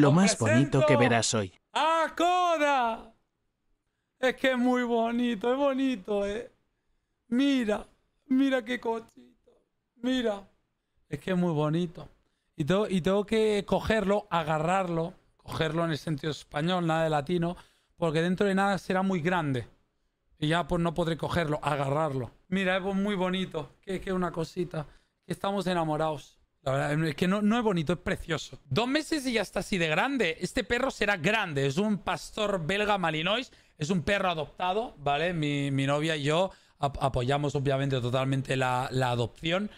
lo más bonito que verás hoy. ¡A Coda! Es que es muy bonito, es bonito, ¿eh? Mira, mira qué cochito. Mira, es que es muy bonito. Y, tengo, y tengo que cogerlo, agarrarlo, cogerlo en el sentido español, nada de latino, porque dentro de nada será muy grande. Y ya pues no podré cogerlo, agarrarlo. Mira, es muy bonito, que es una cosita, que estamos enamorados. La verdad es que no, no es bonito, es precioso. Dos meses y ya está así de grande. Este perro será grande. Es un pastor belga malinois. Es un perro adoptado, ¿vale? Mi, novia y yo apoyamos obviamente totalmente la, la adopción.